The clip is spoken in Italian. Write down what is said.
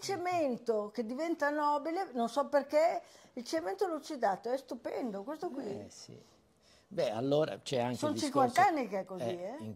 cemento che diventa nobile, non so perché, il cemento lucidato è stupendo, questo qui. Eh, sì. Beh, allora c'è anche Sono discorso, 50 anni che è così, eh? eh? In,